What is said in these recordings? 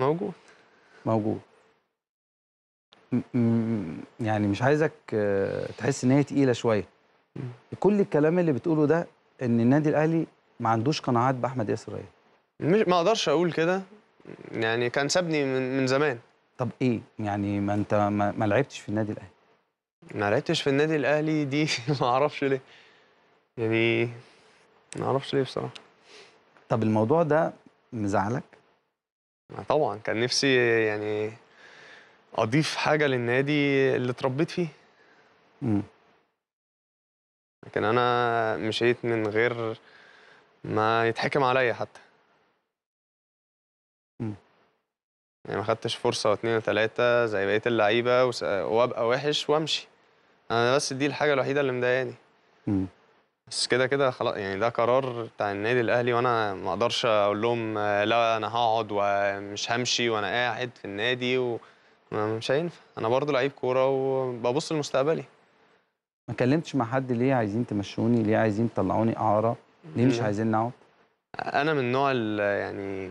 موجود موجود يعني مش عايزك آه، تحس ان هي تقيله شويه كل الكلام اللي بتقوله ده ان النادي الاهلي ما عندوش قناعات باحمد ياسر ريال مش ما اقدرش اقول كده يعني كان سابني من, من زمان طب ايه يعني ما انت ما, ما لعبتش في النادي الاهلي ما لعبتش في النادي الاهلي دي ما اعرفش ليه يعني ما اعرفش ليه بصراحه طب الموضوع ده مزعلك طبعا كان نفسي يعني اضيف حاجه للنادي اللي اتربيت فيه امم لكن انا مشيت من غير ما يتحكم عليا حتى امم يعني ما خدتش فرصه واثنين وثلاثه زي بقيه اللعيبه وابقى وحش وامشي انا بس دي الحاجه الوحيده اللي مضايقاني امم بس كده كده خلاص يعني ده قرار بتاع النادي الاهلي وانا ما اقدرش اقول لهم لا انا هقعد ومش همشي وانا قاعد في النادي ومش هينفع انا برضو لعيب كوره وببص لمستقبلي ما كلمتش مع حد ليه عايزين تمشوني ليه عايزين تطلعوني اعاره ليه مش عايزين نقعد انا من النوع يعني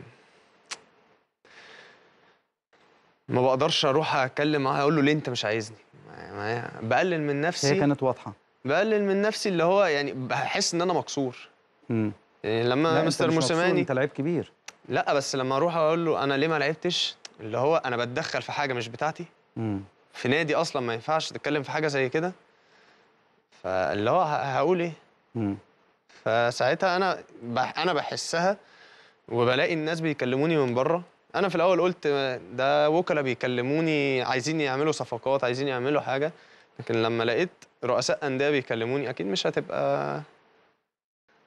ما بقدرش اروح اتكلم اقول له ليه انت مش عايزني يعني بقلل من نفسي هي كانت واضحه بقلل من نفسي اللي هو يعني بحس ان انا مكسور امم يعني لما مستر موسيماني انت لعيب كبير لا بس لما اروح اقول له انا ليه ما لعبتش اللي هو انا بتدخل في حاجه مش بتاعتي امم في نادي اصلا ما ينفعش تتكلم في حاجه زي كده فاللي هو هقول ايه امم فساعتها انا بح انا بحسها وبلاقي الناس بيكلموني من بره انا في الاول قلت ده وكلاء بيكلموني عايزين يعملوا صفقات عايزين يعملوا حاجه لكن لما لقيت رؤساء انديه بيكلموني اكيد مش هتبقى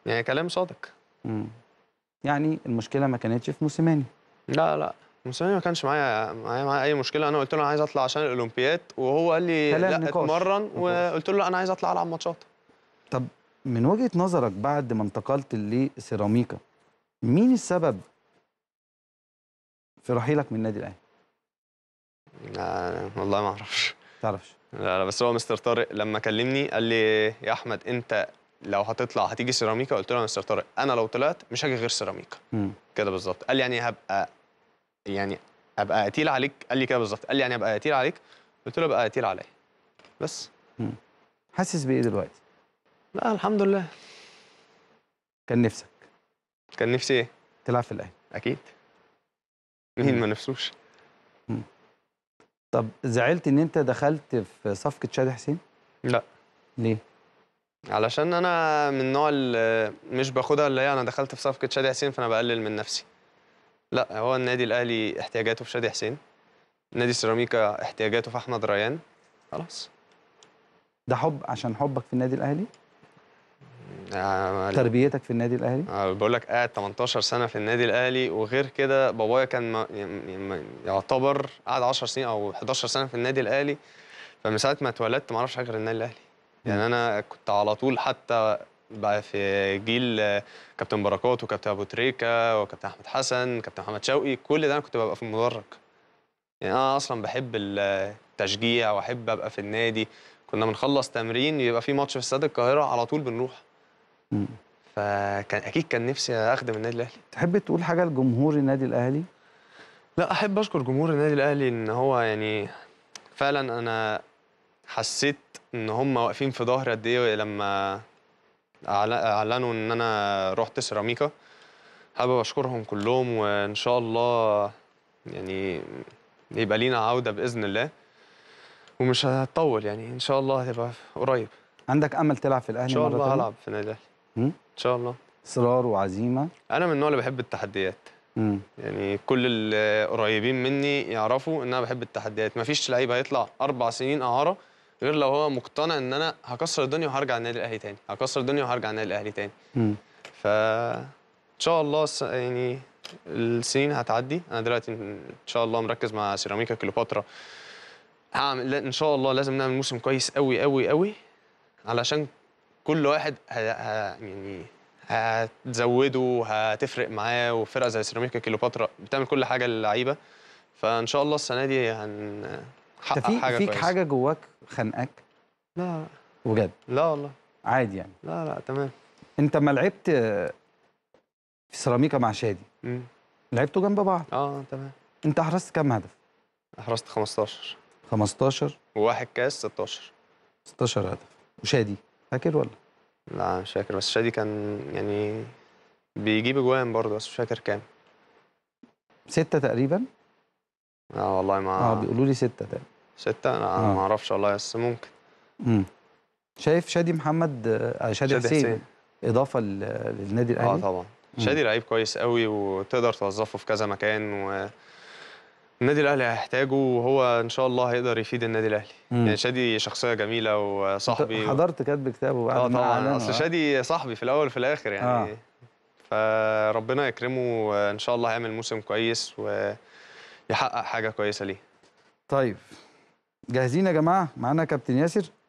يعني كلام صادق امم يعني المشكله ما كانتش في موسيماني لا لا موسيماني ما كانش معايا معايا معايا اي مشكله انا قلت له انا عايز اطلع عشان الاولمبياد وهو قال لي لا نقاش. اتمرن وقلت له انا عايز اطلع العب ماتشات طب من وجهه نظرك بعد ما انتقلت لسيراميكا مين السبب في رحيلك من النادي الاهلي؟ آه، والله ما اعرفش تعرفش لا لا بس هو مستر طارق لما كلمني قال لي يا احمد انت لو هتطلع هتيجي سيراميكا قلت له يا مستر طارق انا لو طلعت مش هاجي غير سيراميكا كده بالظبط قال لي يعني هبقى يعني ابقى قتيل عليك قال لي كده بالظبط قال لي يعني ابقى قتيل عليك قلت له ابقى قتيل عليا بس حاسس بايه دلوقتي لا الحمد لله كان نفسك كان نفسي ايه تلعب في الاهلي اكيد مين ما نفسوش طب زعلت ان انت دخلت في صفقه شادي حسين؟ لا ليه؟ علشان انا من النوع اللي مش باخدها اللي هي انا دخلت في صفقه شادي حسين فانا بقلل من نفسي لا هو النادي الاهلي احتياجاته في شادي حسين نادي سيراميكا احتياجاته في احمد ريان خلاص ده حب عشان حبك في النادي الاهلي يعني تربيتك في النادي الاهلي؟ آه، بقول لك قاعد 18 سنه في النادي الاهلي وغير كده بابايا كان يعتبر قعد 10 سنين او 11 سنه في النادي الاهلي فمن ساعه ما اتولدت ما اعرفش حاجه غير النادي الاهلي يعني انا كنت على طول حتى بقى في جيل كابتن بركات وكابتن ابو تريكه وكابتن احمد حسن كابتن محمد شوقي كل ده انا كنت ببقى في المدرج يعني انا اصلا بحب التشجيع واحب ابقى في النادي كنا بنخلص تمرين يبقى في ماتش في استاد القاهره على طول بنروح فكان اكيد كان نفسي اخدم النادي الاهلي تحب تقول حاجه لجمهور النادي الاهلي لا احب اشكر جمهور النادي الاهلي ان هو يعني فعلا انا حسيت ان هم واقفين في ظهري قد ايه لما اعلنوا ان انا رحت سيراميكا حابب اشكرهم كلهم وان شاء الله يعني يبقى لينا عوده باذن الله ومش هتطول يعني ان شاء الله هتبقى قريب عندك امل تلعب في الاهلي ان شاء الله هلعب في النادي الاهلي ان شاء الله اصرار وعزيمه انا من النوع اللي بحب التحديات مم. يعني كل القريبين مني يعرفوا ان انا بحب التحديات مفيش لعيب هيطلع اربع سنين اعاره غير لو هو مقتنع ان انا هكسر الدنيا وهرجع النادي الاهلي تاني هكسر الدنيا وهرجع النادي الاهلي تاني مم. ف ان شاء الله س... يعني السنين هتعدي انا دلوقتي ان شاء الله مركز مع سيراميكا كليوباترا هعمل ان شاء الله لازم نعمل موسم كويس قوي قوي قوي علشان كل واحد ها ها يعني هتزوده هتفرق معاه وفرقه زي سيراميكا كليوباترا بتعمل كل حاجه للعيبه فان شاء الله السنه دي هنحقق في حاجه فيك حاجه جواك خانقاك؟ لا بجد؟ لا والله عادي يعني لا لا تمام انت ما لعبت في سيراميكا مع شادي امم لعبتوا جنب بعض اه تمام انت احرزت كام هدف؟ احرزت 15 15 وواحد كاس 16 16 هدف وشادي فاكر ولا؟ لا مش فاكر بس شادي كان يعني بيجيب اجوان برضه بس مش فاكر كام ستة تقريبا لا آه، والله ما اه بيقولوا لي ستة تقريبا ستة لا آه. ما اعرفش والله بس ممكن امم شايف شادي محمد آه، شادي, شادي حسين. حسين اضافة للنادي الاهلي اه طبعا شادي لعيب كويس قوي وتقدر توظفه في كذا مكان و النادي الاهلي هيحتاجه وهو ان شاء الله هيقدر يفيد النادي الاهلي يعني شادي شخصيه جميله وصاحبي حضرت كاتب كتابه بعد اه طبعا اصل آه. شادي صاحبي في الاول وفي الاخر يعني آه. فربنا يكرمه ان شاء الله هيعمل موسم كويس ويحقق حاجه كويسه ليه طيب جاهزين يا جماعه معانا كابتن ياسر